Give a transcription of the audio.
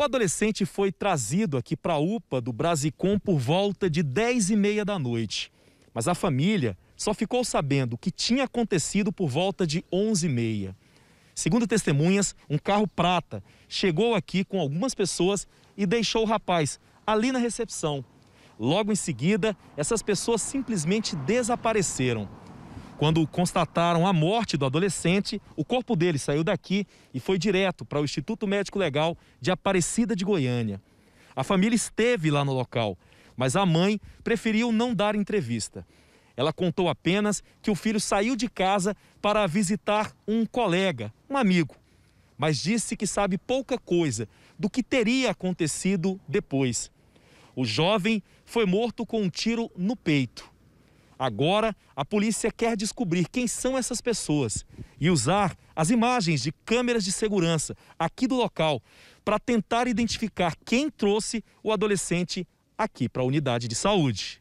O adolescente foi trazido aqui para a UPA do Brasicom por volta de 10 e meia da noite. Mas a família só ficou sabendo o que tinha acontecido por volta de 11 e meia. Segundo testemunhas, um carro prata chegou aqui com algumas pessoas e deixou o rapaz ali na recepção. Logo em seguida, essas pessoas simplesmente desapareceram. Quando constataram a morte do adolescente, o corpo dele saiu daqui e foi direto para o Instituto Médico Legal de Aparecida de Goiânia. A família esteve lá no local, mas a mãe preferiu não dar entrevista. Ela contou apenas que o filho saiu de casa para visitar um colega, um amigo, mas disse que sabe pouca coisa do que teria acontecido depois. O jovem foi morto com um tiro no peito. Agora, a polícia quer descobrir quem são essas pessoas e usar as imagens de câmeras de segurança aqui do local para tentar identificar quem trouxe o adolescente aqui para a unidade de saúde.